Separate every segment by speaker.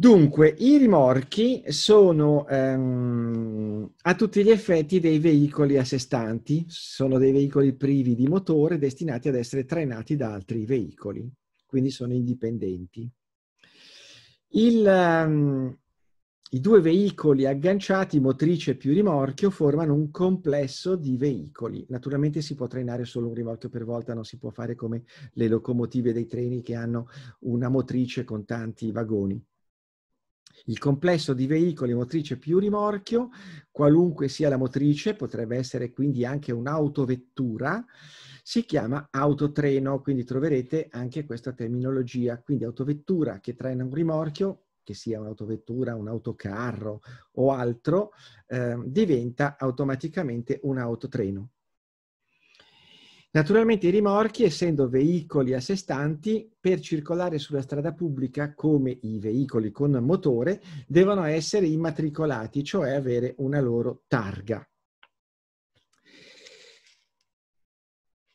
Speaker 1: Dunque, i rimorchi sono ehm, a tutti gli effetti dei veicoli a sé stanti, sono dei veicoli privi di motore destinati ad essere trainati da altri veicoli, quindi sono indipendenti. Il, ehm, I due veicoli agganciati, motrice più rimorchio, formano un complesso di veicoli. Naturalmente si può trainare solo un rimorchio per volta, non si può fare come le locomotive dei treni che hanno una motrice con tanti vagoni il complesso di veicoli motrice più rimorchio, qualunque sia la motrice, potrebbe essere quindi anche un'autovettura, si chiama autotreno, quindi troverete anche questa terminologia, quindi autovettura che traina un rimorchio, che sia un'autovettura, un autocarro o altro, eh, diventa automaticamente un autotreno. Naturalmente i rimorchi, essendo veicoli a sé stanti, per circolare sulla strada pubblica come i veicoli con motore, devono essere immatricolati, cioè avere una loro targa.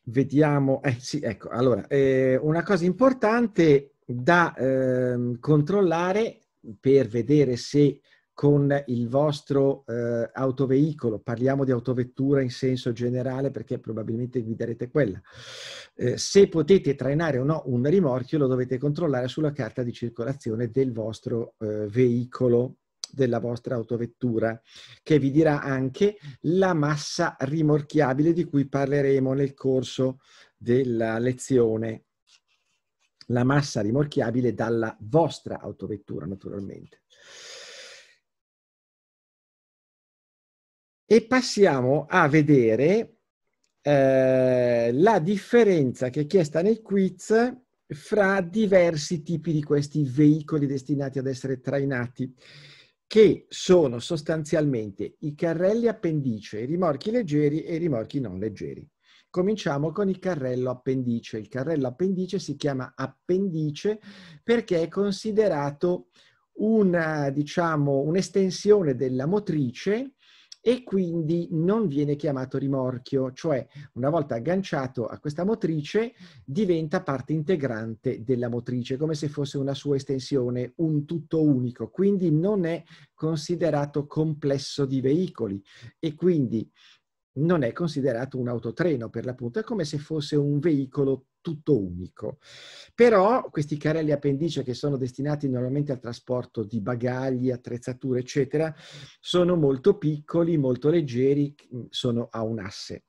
Speaker 1: Vediamo, eh sì, ecco, allora, eh, una cosa importante da eh, controllare per vedere se con il vostro eh, autoveicolo, parliamo di autovettura in senso generale perché probabilmente guiderete quella. Eh, se potete trainare o no un rimorchio lo dovete controllare sulla carta di circolazione del vostro eh, veicolo, della vostra autovettura, che vi dirà anche la massa rimorchiabile di cui parleremo nel corso della lezione. La massa rimorchiabile dalla vostra autovettura, naturalmente. e passiamo a vedere eh, la differenza che è chiesta nel quiz fra diversi tipi di questi veicoli destinati ad essere trainati, che sono sostanzialmente i carrelli appendice, i rimorchi leggeri e i rimorchi non leggeri. Cominciamo con il carrello appendice. Il carrello appendice si chiama appendice perché è considerato una, diciamo, un'estensione della motrice e quindi non viene chiamato rimorchio, cioè una volta agganciato a questa motrice diventa parte integrante della motrice, come se fosse una sua estensione, un tutto unico, quindi non è considerato complesso di veicoli e quindi non è considerato un autotreno per l'appunto, è come se fosse un veicolo tutto unico. Però questi carrelli appendice che sono destinati normalmente al trasporto di bagagli, attrezzature, eccetera, sono molto piccoli, molto leggeri, sono a un asse.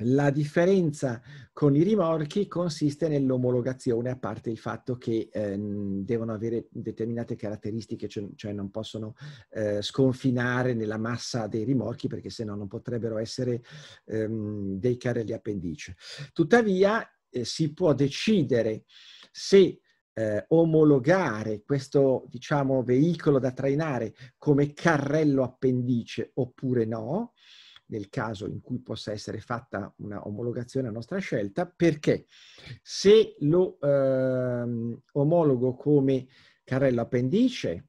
Speaker 1: La differenza con i rimorchi consiste nell'omologazione, a parte il fatto che eh, devono avere determinate caratteristiche, cioè, cioè non possono eh, sconfinare nella massa dei rimorchi perché sennò non potrebbero essere ehm, dei carrelli appendice. Tuttavia eh, si può decidere se eh, omologare questo diciamo, veicolo da trainare come carrello appendice oppure no, nel caso in cui possa essere fatta una omologazione a nostra scelta, perché se lo ehm, omologo come carrello appendice,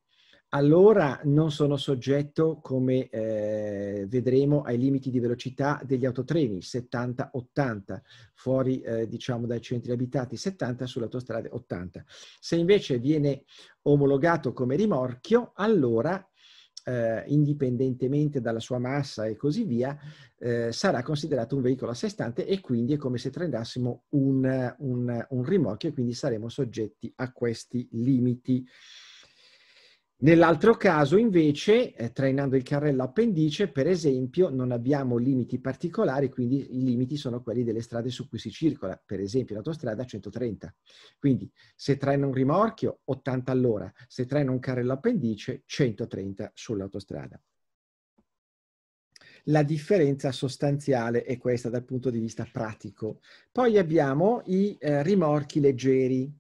Speaker 1: allora non sono soggetto, come eh, vedremo, ai limiti di velocità degli autotreni 70-80, fuori eh, diciamo dai centri abitati 70 sull'autostrada 80. Se invece viene omologato come rimorchio, allora eh, indipendentemente dalla sua massa e così via, eh, sarà considerato un veicolo a sé stante e quindi è come se trainassimo un, un, un rimorchio e quindi saremo soggetti a questi limiti. Nell'altro caso, invece, eh, trainando il carrello appendice, per esempio, non abbiamo limiti particolari, quindi i limiti sono quelli delle strade su cui si circola, per esempio l'autostrada 130. Quindi se traino un rimorchio, 80 all'ora, se traina un carrello appendice, 130 sull'autostrada. La differenza sostanziale è questa dal punto di vista pratico. Poi abbiamo i eh, rimorchi leggeri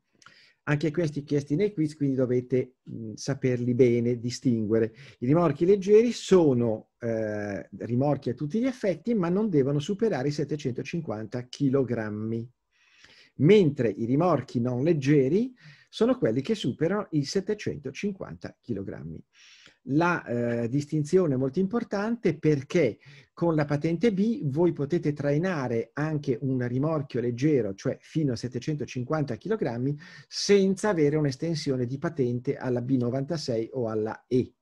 Speaker 1: anche questi chiesti nei quiz, quindi dovete mh, saperli bene, distinguere. I rimorchi leggeri sono eh, rimorchi a tutti gli effetti, ma non devono superare i 750 kg. Mentre i rimorchi non leggeri sono quelli che superano i 750 kg la eh, distinzione è molto importante perché con la patente B voi potete trainare anche un rimorchio leggero, cioè fino a 750 kg, senza avere un'estensione di patente alla B96 o alla E.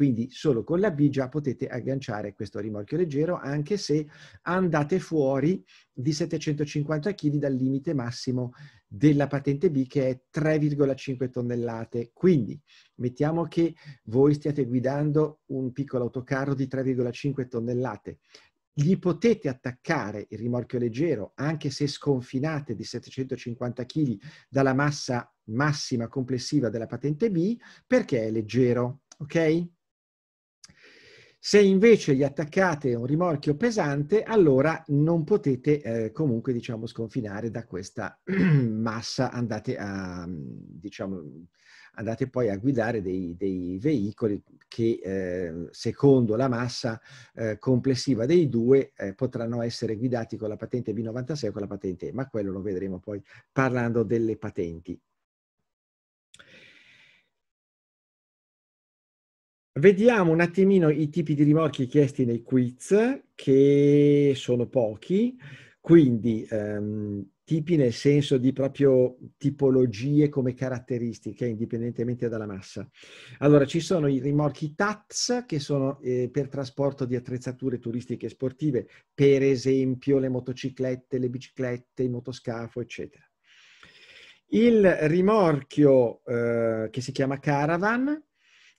Speaker 1: Quindi solo con la B già potete agganciare questo rimorchio leggero anche se andate fuori di 750 kg dal limite massimo della patente B che è 3,5 tonnellate. Quindi mettiamo che voi stiate guidando un piccolo autocarro di 3,5 tonnellate gli potete attaccare il rimorchio leggero, anche se sconfinate di 750 kg dalla massa massima complessiva della patente B, perché è leggero, ok? Se invece gli attaccate un rimorchio pesante, allora non potete eh, comunque diciamo, sconfinare da questa massa, andate, a, diciamo, andate poi a guidare dei, dei veicoli che eh, secondo la massa eh, complessiva dei due eh, potranno essere guidati con la patente B96 o con la patente E, ma quello lo vedremo poi parlando delle patenti. Vediamo un attimino i tipi di rimorchi chiesti nei quiz, che sono pochi, quindi ehm, tipi nel senso di proprio tipologie come caratteristiche, indipendentemente dalla massa. Allora, ci sono i rimorchi TATS, che sono eh, per trasporto di attrezzature turistiche e sportive, per esempio le motociclette, le biciclette, il motoscafo, eccetera. Il rimorchio eh, che si chiama Caravan,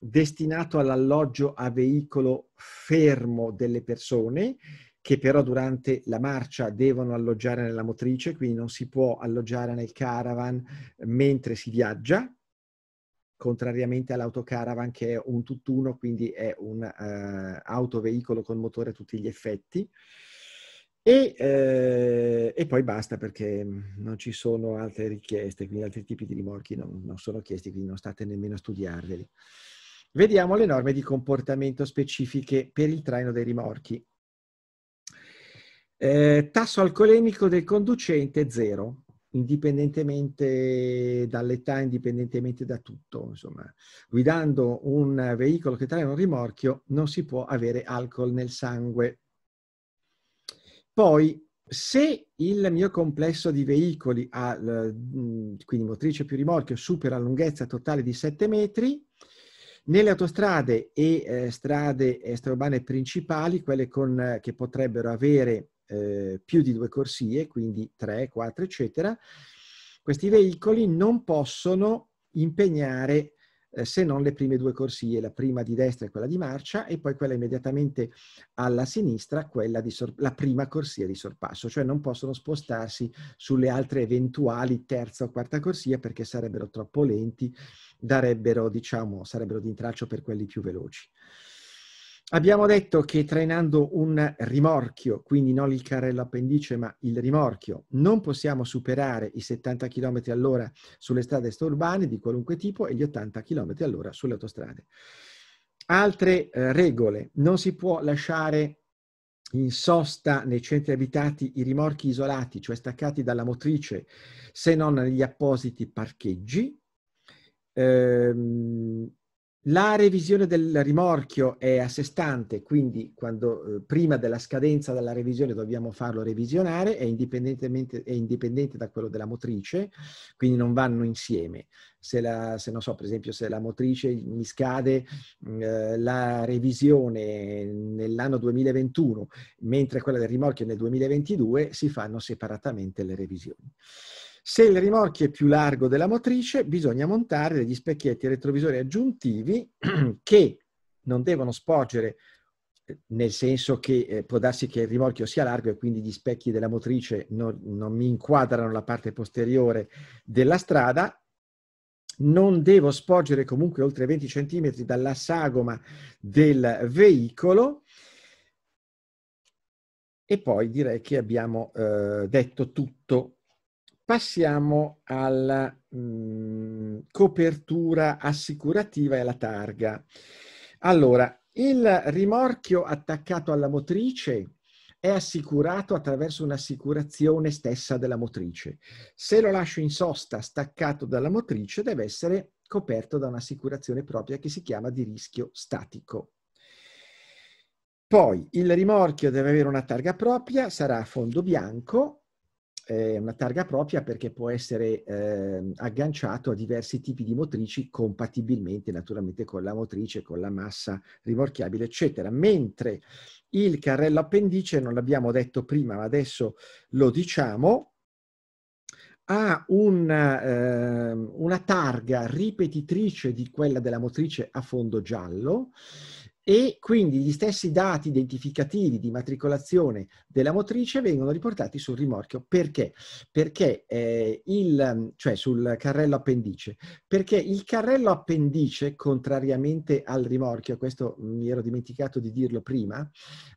Speaker 1: destinato all'alloggio a veicolo fermo delle persone che però durante la marcia devono alloggiare nella motrice, quindi non si può alloggiare nel caravan eh, mentre si viaggia, contrariamente all'autocaravan che è un tutt'uno, quindi è un uh, autoveicolo con motore a tutti gli effetti. E, eh, e, poi basta perché mm, non ci sono altre richieste, quindi altri tipi di rimorchi non, non sono chiesti, quindi non state nemmeno a studiarveli. Vediamo le norme di comportamento specifiche per il traino dei rimorchi. Eh, tasso alcolemico del conducente zero, indipendentemente dall'età, indipendentemente da tutto. Insomma, guidando un veicolo che trae un rimorchio non si può avere alcol nel sangue. Poi, se il mio complesso di veicoli, ha, eh, quindi motrice più rimorchio, supera la lunghezza totale di 7 metri, nelle autostrade e eh, strade extraurbane principali, quelle con, che potrebbero avere eh, più di due corsie, quindi 3, 4, eccetera, questi veicoli non possono impegnare eh, se non le prime due corsie, la prima di destra e quella di marcia e poi quella immediatamente alla sinistra, quella di la prima corsia di sorpasso, cioè non possono spostarsi sulle altre eventuali terza o quarta corsia perché sarebbero troppo lenti, darebbero, diciamo, sarebbero di intraccio per quelli più veloci. Abbiamo detto che trainando un rimorchio, quindi non il carrello appendice ma il rimorchio, non possiamo superare i 70 km all'ora sulle strade extraurbane di qualunque tipo e gli 80 km all'ora sulle autostrade. Altre eh, regole, non si può lasciare in sosta nei centri abitati i rimorchi isolati, cioè staccati dalla motrice, se non negli appositi parcheggi. Ehm, la revisione del rimorchio è a sé stante, quindi quando, eh, prima della scadenza della revisione dobbiamo farlo revisionare, è, è, indipendente da quello della motrice, quindi non vanno insieme. Se, la, se non so, per esempio, se la motrice mi scade mm, eh, la revisione nell'anno 2021, mentre quella del rimorchio nel 2022, si fanno separatamente le revisioni. Se il rimorchio è più largo della motrice, bisogna montare degli specchietti retrovisori aggiuntivi che non devono sporgere eh, nel senso che eh, può darsi che il rimorchio sia largo e quindi gli specchi della motrice non, non, mi inquadrano la parte posteriore della strada, non devo sporgere comunque oltre 20 cm dalla sagoma del veicolo e poi direi che abbiamo eh, detto tutto Passiamo alla mh, mm, copertura assicurativa e alla targa. Allora, il rimorchio attaccato alla motrice è assicurato attraverso un'assicurazione stessa della motrice. Se lo lascio in sosta staccato dalla motrice deve essere coperto da un'assicurazione propria che si chiama di rischio statico. Poi il rimorchio deve avere una targa propria, sarà a fondo bianco eh, una targa propria perché può essere eh, agganciato a diversi tipi di motrici compatibilmente naturalmente con la motrice, con la massa rimorchiabile, eccetera. Mentre il carrello appendice, non l'abbiamo detto prima, ma adesso lo diciamo, ha un, eh, una targa ripetitrice di quella della motrice a fondo giallo e quindi gli stessi dati identificativi di matricolazione della motrice vengono riportati sul rimorchio. Perché? Perché eh, il, cioè sul carrello appendice. Perché il carrello appendice, contrariamente al rimorchio, questo mi ero dimenticato di dirlo prima,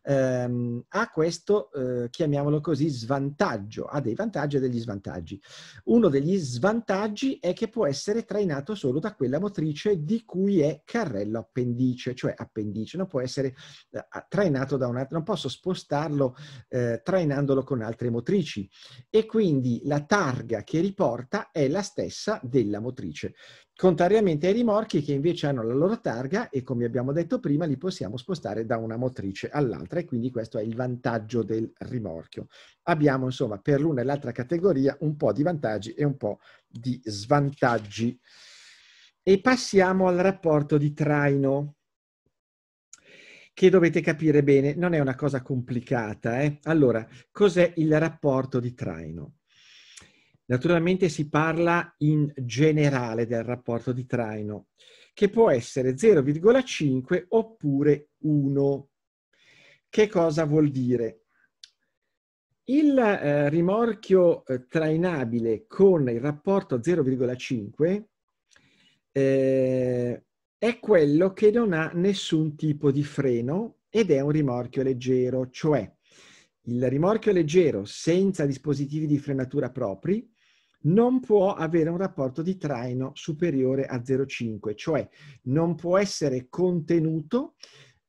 Speaker 1: ehm, ha questo, eh, chiamiamolo così, svantaggio. Ha dei vantaggi e degli svantaggi. Uno degli svantaggi è che può essere trainato solo da quella motrice di cui è carrello appendice, cioè appendice cornice, non può essere eh, trainato da un'altra, non posso spostarlo eh, trainandolo con altre motrici. E quindi la targa che riporta è la stessa della motrice contrariamente ai rimorchi che invece hanno la loro targa e come abbiamo detto prima li possiamo spostare da una motrice all'altra e quindi questo è il vantaggio del rimorchio. Abbiamo insomma per l'una e l'altra categoria un po' di vantaggi e un po' di svantaggi. E passiamo al rapporto di traino che dovete capire bene, non è una cosa complicata. Eh? Allora, cos'è il rapporto di traino? Naturalmente si parla in generale del rapporto di traino, che può essere 0,5 oppure 1. Che cosa vuol dire? Il eh, rimorchio eh, trainabile con il rapporto 0,5 eh, è quello che non ha nessun tipo di freno ed è un rimorchio leggero, cioè il rimorchio leggero senza dispositivi di frenatura propri non può avere un rapporto di traino superiore a 0,5, cioè non può essere contenuto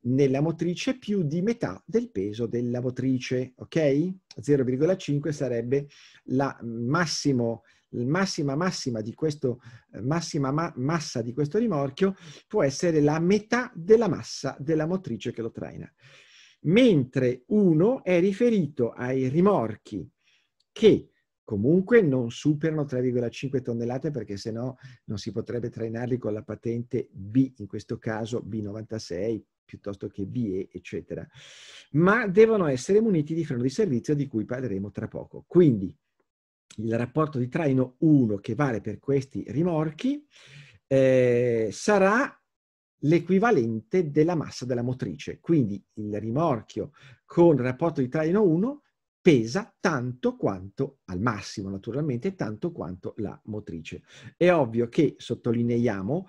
Speaker 1: nella motrice più di metà del peso della motrice, ok? 0,5 sarebbe la mm, massimo massima, massima, di questo, eh, massima ma- massa di questo rimorchio può essere la metà della massa della motrice che lo traina. Mentre 1 è riferito ai rimorchi che comunque non superano 3,5 tonnellate perché sennò non si potrebbe trainarli con la patente B, in questo caso B96 piuttosto che BE, eccetera. Ma devono essere muniti di freno di servizio di cui parleremo tra poco. Quindi il rapporto di traino 1 che vale per questi rimorchi eh, sarà l'equivalente della massa della motrice. Quindi il rimorchio con rapporto di traino 1 pesa tanto quanto, al massimo naturalmente, tanto quanto la motrice. È ovvio che, sottolineiamo,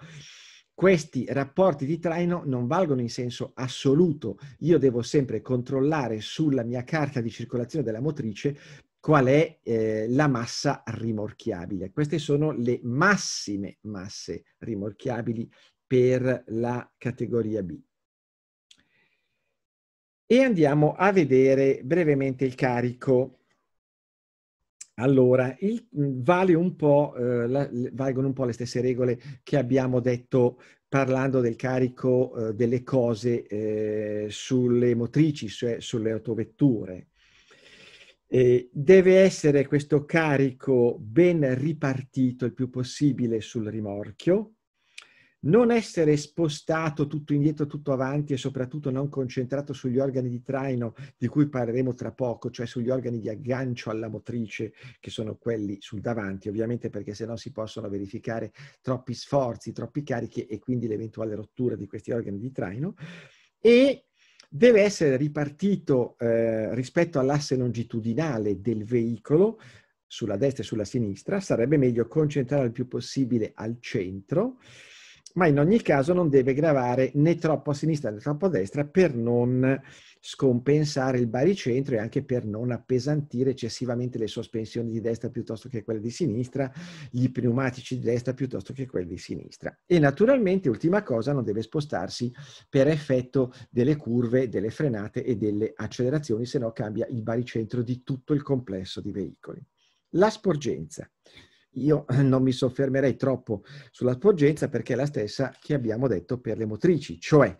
Speaker 1: questi rapporti di traino non valgono in senso assoluto. Io devo sempre controllare sulla mia carta di circolazione della motrice qual è eh, la massa rimorchiabile. Queste sono le massime masse rimorchiabili per la categoria B. E andiamo a vedere brevemente il carico. Allora, il, mm, vale un eh, la, valgono un po' le stesse regole che abbiamo detto parlando del carico eh, delle cose eh, sulle motrici, cioè sulle autovetture eh, deve essere questo carico ben ripartito il più possibile sul rimorchio, non essere spostato tutto indietro, tutto avanti e soprattutto non concentrato sugli organi di traino di cui parleremo tra poco, cioè sugli organi di aggancio alla motrice che sono quelli sul davanti, ovviamente perché se no si possono verificare troppi sforzi, troppi carichi e quindi l'eventuale rottura di questi organi di traino e deve essere ripartito eh, rispetto all'asse longitudinale del veicolo, sulla destra e sulla sinistra, sarebbe meglio concentrare il più possibile al centro ma in ogni caso non deve gravare né troppo a sinistra né troppo a destra per non scompensare il baricentro e anche per non appesantire eccessivamente le sospensioni di destra piuttosto che quelle di sinistra, gli pneumatici di destra piuttosto che quelli di sinistra. E naturalmente, ultima cosa, non deve spostarsi per effetto delle curve, delle frenate e delle accelerazioni, se no cambia il baricentro di tutto il complesso di veicoli. La sporgenza io non mi soffermerei troppo sulla sporgenza perché è la stessa che abbiamo detto per le motrici, cioè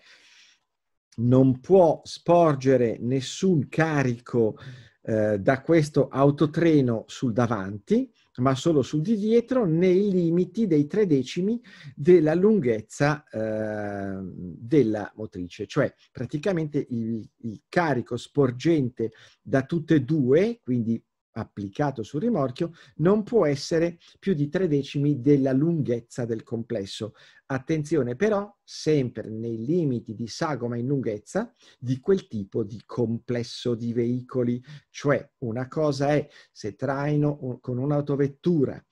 Speaker 1: non può sporgere nessun carico eh, da questo autotreno sul davanti, ma solo sul di dietro, nei limiti dei tre decimi della lunghezza eh, della motrice. Cioè praticamente il, il carico sporgente da tutte e due, quindi applicato sul rimorchio non può essere più di tre decimi della lunghezza del complesso. Attenzione però, sempre nei limiti di sagoma in lunghezza di quel tipo di complesso di veicoli, cioè una cosa è se traino con un'autovettura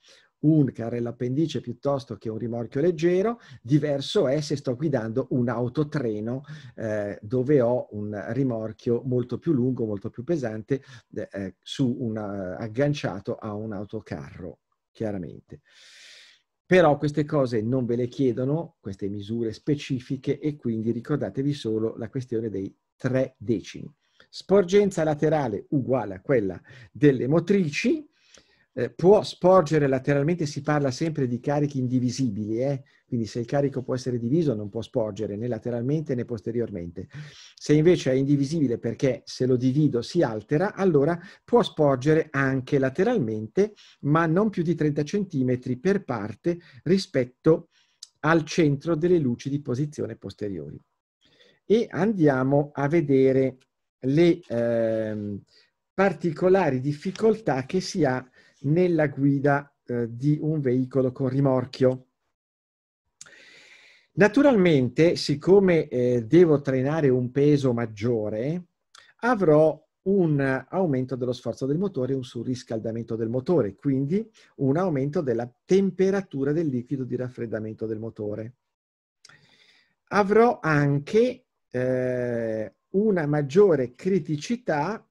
Speaker 1: un carrello appendice piuttosto che un rimorchio leggero, diverso è se sto guidando un autotreno eh, dove ho un rimorchio molto più lungo, molto più pesante, eh, eh una, eh, agganciato a un autocarro, chiaramente. Però queste cose non ve le chiedono, queste misure specifiche, e quindi ricordatevi solo la questione dei tre decimi. Sporgenza laterale uguale a quella delle motrici, eh, può sporgere lateralmente, si parla sempre di carichi indivisibili, eh? quindi se il carico può essere diviso non può sporgere né lateralmente né posteriormente. Se invece è indivisibile perché se lo divido si altera, allora può sporgere anche lateralmente, ma non più di 30 cm per parte rispetto al centro delle luci di posizione posteriori. E andiamo a vedere le eh, particolari difficoltà che si ha nella guida eh, di un veicolo con rimorchio. Naturalmente, siccome eh, devo trainare un peso maggiore, avrò un aumento dello sforzo del motore, un surriscaldamento del motore, quindi un aumento della temperatura del liquido di raffreddamento del motore. Avrò anche eh, una maggiore criticità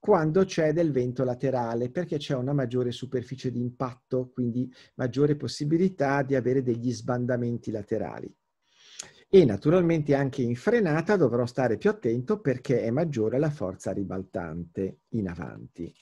Speaker 1: quando c'è del vento laterale, perché c'è una maggiore superficie di impatto, quindi maggiore possibilità di avere degli sbandamenti laterali. E naturalmente anche in frenata dovrò stare più attento perché è maggiore la forza ribaltante in avanti.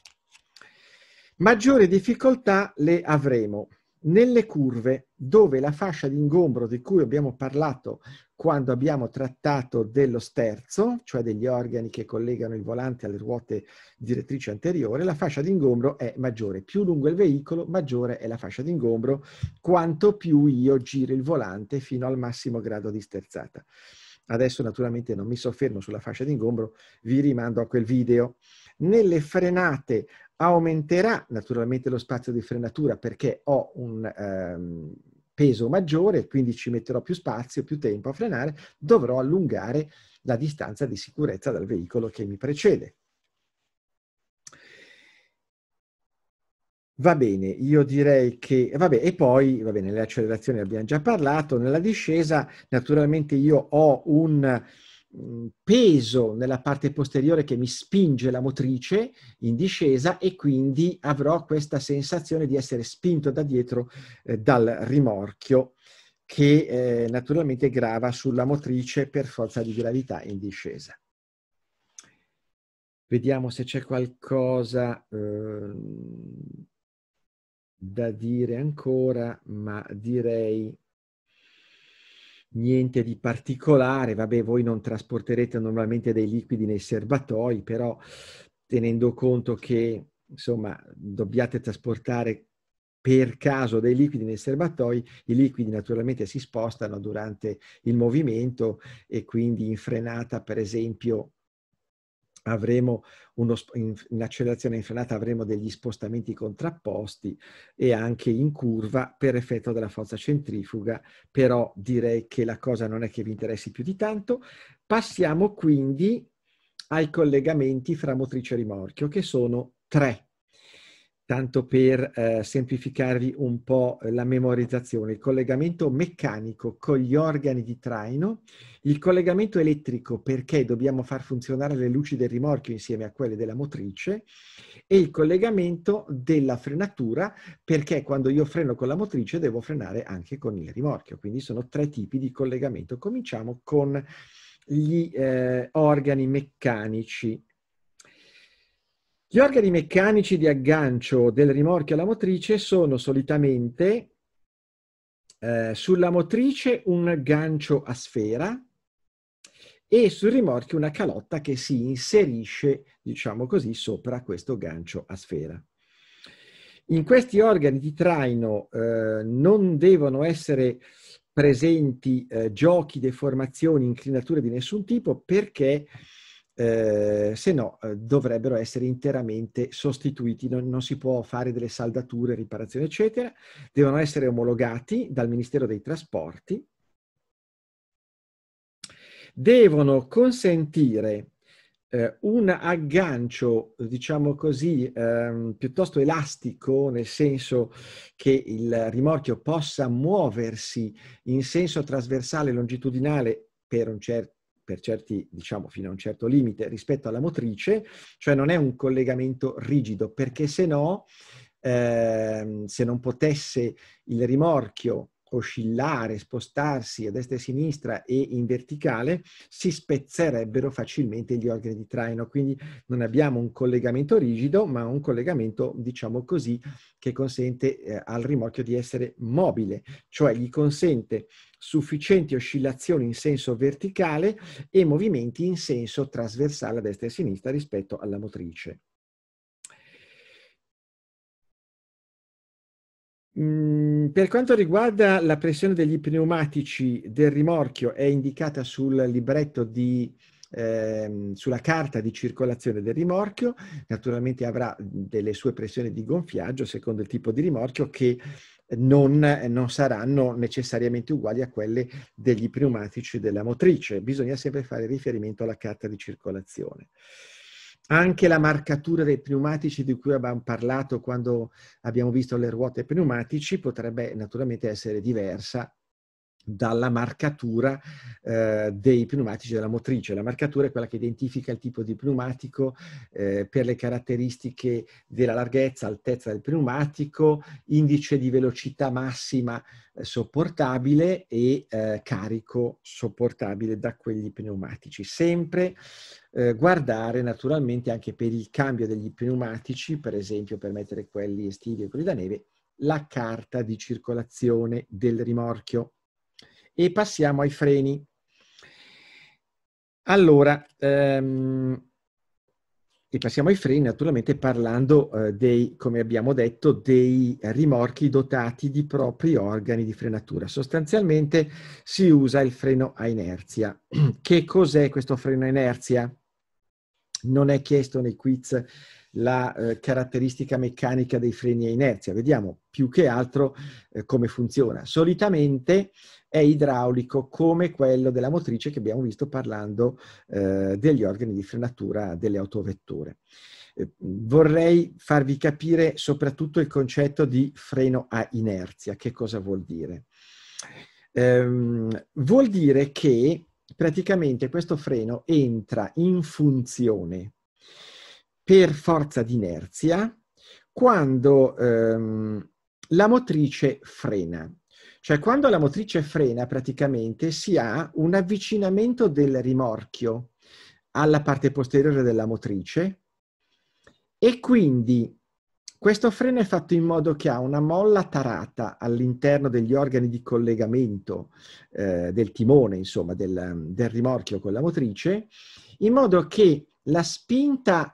Speaker 1: Maggiore difficoltà le avremo nelle curve dove la fascia di ingombro di cui abbiamo parlato quando abbiamo trattato dello sterzo, cioè degli organi che collegano il volante alle ruote direttrici anteriore, la fascia d'ingombro è maggiore. Più lungo il veicolo, maggiore è la fascia d'ingombro, quanto più io giro il volante fino al massimo grado di sterzata. Adesso naturalmente non mi soffermo sulla fascia d'ingombro, vi rimando a quel video. Nelle frenate aumenterà naturalmente lo spazio di frenatura perché ho un... Ehm, peso maggiore, quindi ci metterò più spazio, più tempo a frenare, dovrò allungare la distanza di sicurezza dal veicolo che mi precede. Va bene, io direi che, Va bene, e poi, va bene, le accelerazioni abbiamo già parlato, nella discesa naturalmente io ho un, peso nella parte posteriore che mi spinge la motrice in discesa e quindi avrò questa sensazione di essere spinto da dietro eh, dal rimorchio che eh, naturalmente grava sulla motrice per forza di gravità in discesa. Vediamo se c'è qualcosa eh, da dire ancora, ma direi niente di particolare, vabbè voi non trasporterete normalmente dei liquidi nei serbatoi, però tenendo conto che insomma dobbiate trasportare per caso dei liquidi nei serbatoi, i liquidi naturalmente si spostano durante il movimento e quindi in frenata per esempio avremo uno, in, in accelerazione in frenata avremo degli spostamenti contrapposti e anche in curva per effetto della forza centrifuga, però direi che la cosa non è che vi interessi più di tanto. Passiamo quindi ai collegamenti fra motrice e rimorchio, che sono tre tanto per eh, semplificarvi un po' eh, la memorizzazione, il collegamento meccanico con gli organi di traino, il collegamento elettrico perché dobbiamo far funzionare le luci del rimorchio insieme a quelle della motrice e il collegamento della frenatura perché quando io freno con la motrice devo frenare anche con il rimorchio. Quindi sono tre tipi di collegamento. Cominciamo con gli eh, organi meccanici gli organi meccanici di aggancio del rimorchio alla motrice sono solitamente eh, sulla motrice un gancio a sfera e sul rimorchio una calotta che si inserisce, diciamo così, sopra questo gancio a sfera. In questi organi di traino eh, non devono essere presenti eh, giochi, deformazioni, inclinature di nessun tipo perché eh, se no eh, dovrebbero essere interamente sostituiti, non, non, si può fare delle saldature, riparazioni, eccetera, devono essere omologati dal Ministero dei Trasporti, devono consentire eh, un aggancio, diciamo così, ehm, piuttosto elastico, nel senso che il rimorchio possa muoversi in senso trasversale, longitudinale, per un certo per certi, diciamo, fino a un certo limite rispetto alla motrice, cioè non è un collegamento rigido, perché se no, eh, se non potesse il rimorchio oscillare, spostarsi a destra e a sinistra e in verticale, si spezzerebbero facilmente gli organi di traino. Quindi non abbiamo un collegamento rigido, ma un collegamento, diciamo così, che consente eh, al rimorchio di essere mobile, cioè gli consente sufficienti oscillazioni in senso verticale e movimenti in senso trasversale a destra e a sinistra rispetto alla motrice. Mm, per quanto riguarda la pressione degli pneumatici del rimorchio, è indicata sul libretto di, ehm, sulla carta di circolazione del rimorchio, naturalmente avrà delle sue pressioni di gonfiaggio secondo il tipo di rimorchio che non, non, saranno necessariamente uguali a quelle degli pneumatici della motrice. Bisogna sempre fare riferimento alla carta di circolazione. Anche la marcatura dei pneumatici di cui abbiamo parlato quando abbiamo visto le ruote pneumatici potrebbe naturalmente essere diversa dalla marcatura eh, dei pneumatici della motrice. La marcatura è quella che identifica il tipo di pneumatico eh, per le caratteristiche della larghezza, altezza del pneumatico, indice di velocità massima eh, sopportabile e eh, carico sopportabile da quegli pneumatici. Sempre eh, guardare naturalmente anche per il cambio degli pneumatici, per esempio per mettere quelli estivi e quelli da neve, la carta di circolazione del rimorchio e passiamo ai freni. Allora, ehm, e passiamo ai freni naturalmente parlando eh, dei, come abbiamo detto, dei rimorchi dotati di propri organi di frenatura. Sostanzialmente si usa il freno a inerzia. Che cos'è questo freno a inerzia? Non è chiesto nei quiz la eh, caratteristica meccanica dei freni a inerzia. Vediamo più che altro eh, come funziona. Solitamente è idraulico come quello della motrice che abbiamo visto parlando eh, degli organi di frenatura delle autovetture. Eh, vorrei farvi capire soprattutto il concetto di freno a inerzia, che cosa vuol dire? Ehm, vuol dire che praticamente questo freno entra in funzione per forza di inerzia quando ehm, la motrice frena. Cioè quando la motrice frena praticamente si ha un avvicinamento del rimorchio alla parte posteriore della motrice e quindi questo freno è fatto in modo che ha una molla tarata all'interno degli organi di collegamento eh, del timone, insomma, del, del rimorchio con la motrice, in modo che la spinta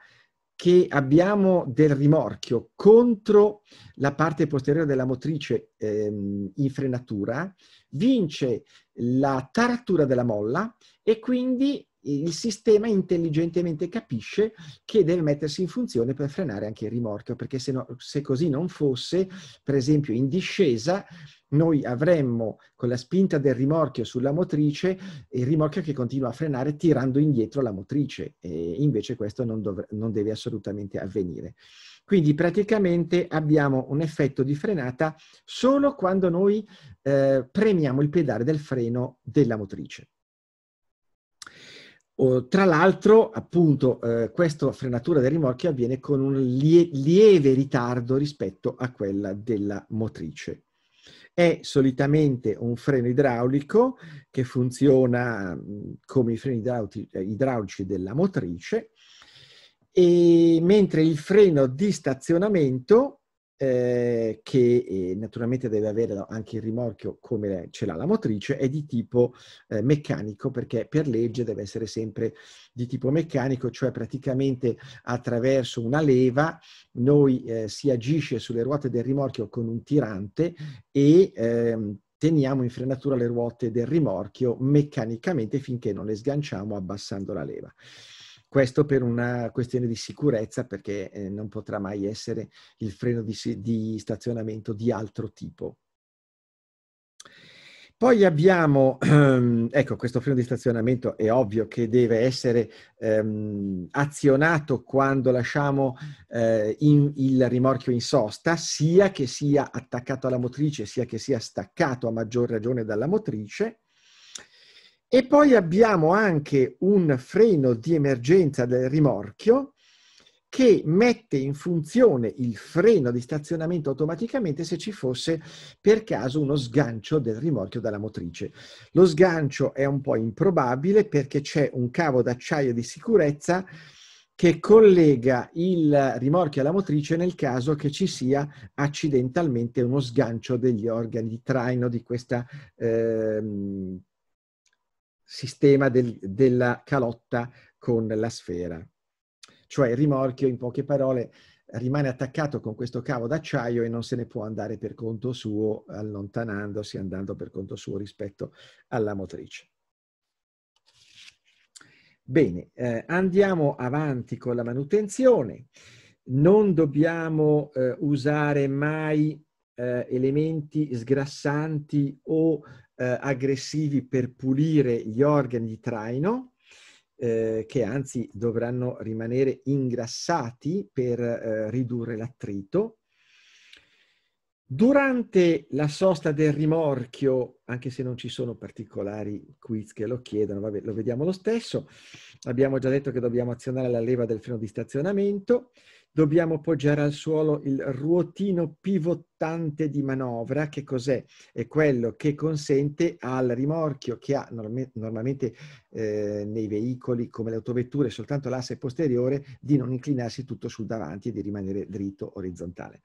Speaker 1: che abbiamo del rimorchio contro la parte posteriore della motrice ehm, in frenatura, vince la taratura della molla e quindi il sistema intelligentemente capisce che deve mettersi in funzione per frenare anche il rimorchio, perché se, no, se così non fosse, per esempio in discesa, noi avremmo con la spinta del rimorchio sulla motrice il rimorchio che continua a frenare tirando indietro la motrice e invece questo non, dov- non deve assolutamente avvenire. Quindi praticamente abbiamo un effetto di frenata solo quando noi eh, premiamo il pedale del freno della motrice. O, tra l'altro, appunto, eh, questa frenatura del rimorchio avviene con un lie- lieve ritardo rispetto a quella della motrice. È solitamente un freno idraulico che funziona mm, come i freni eh, idraulici della motrice, e mentre il freno di stazionamento eh, che eh, naturalmente deve avere anche il rimorchio come ce l'ha la motrice, è di tipo eh, meccanico perché per legge deve essere sempre di tipo meccanico, cioè praticamente attraverso una leva noi eh, si agisce sulle ruote del rimorchio con un tirante e ehm, teniamo in frenatura le ruote del rimorchio meccanicamente finché non le sganciamo abbassando la leva. Questo per una questione di sicurezza perché eh, non potrà mai essere il freno di, di stazionamento di altro tipo. Poi abbiamo, ehm, ecco, questo freno di stazionamento è ovvio che deve essere ehm, azionato quando lasciamo eh, in, il rimorchio in sosta, sia che sia attaccato alla motrice, sia che sia staccato a maggior ragione dalla motrice. E poi abbiamo anche un freno di emergenza del rimorchio che mette in funzione il freno di stazionamento automaticamente se ci fosse per caso uno sgancio del rimorchio dalla motrice. Lo sgancio è un po' improbabile perché c'è un cavo d'acciaio di sicurezza che collega il rimorchio alla motrice nel caso che ci sia accidentalmente uno sgancio degli organi di traino di questa eh, sistema del, della calotta con la sfera. Cioè il rimorchio, in poche parole, rimane attaccato con questo cavo d'acciaio e non se ne può andare per conto suo, allontanandosi, andando per conto suo rispetto alla motrice. Bene, eh, andiamo avanti con la manutenzione. Non dobbiamo eh, usare mai eh, elementi sgrassanti o eh, aggressivi per pulire gli organi di traino, eh, che anzi dovranno rimanere ingrassati per eh, ridurre l'attrito. Durante la sosta del rimorchio, anche se non ci sono particolari quiz che lo chiedono, vabbè, lo vediamo lo stesso, abbiamo già detto che dobbiamo azionare la leva del freno di stazionamento, dobbiamo poggiare al suolo il ruotino pivotante di manovra, che cos'è? È quello che consente al rimorchio che ha norm- normalmente eh, nei veicoli come le autovetture soltanto l'asse posteriore di non inclinarsi tutto sul davanti e di rimanere dritto orizzontale.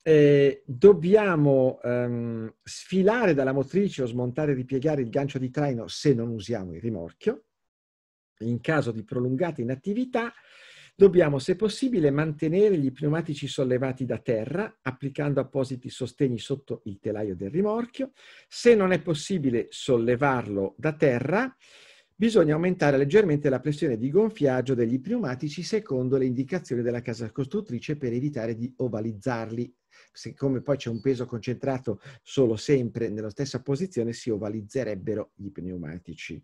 Speaker 1: Eh, dobbiamo ehm, sfilare dalla motrice o smontare e ripiegare il gancio di traino se non usiamo il rimorchio. In caso di prolungata inattività, Dobbiamo, se possibile, mantenere gli pneumatici sollevati da terra applicando appositi sostegni sotto il telaio del rimorchio. Se non è possibile sollevarlo da terra, bisogna aumentare leggermente la pressione di gonfiaggio degli pneumatici secondo le indicazioni della casa costruttrice per evitare di ovalizzarli. Siccome poi c'è un peso concentrato solo sempre nella stessa posizione, si ovalizzerebbero gli pneumatici.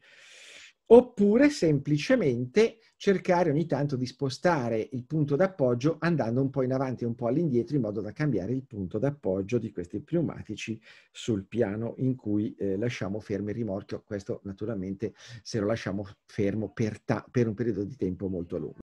Speaker 1: Oppure semplicemente cercare ogni tanto di spostare il punto d'appoggio andando un po' in avanti e un po' all'indietro in modo da cambiare il punto d'appoggio di questi pneumatici sul piano in cui eh, lasciamo fermo il rimorchio. Questo naturalmente se lo lasciamo fermo per, per un periodo di tempo molto lungo.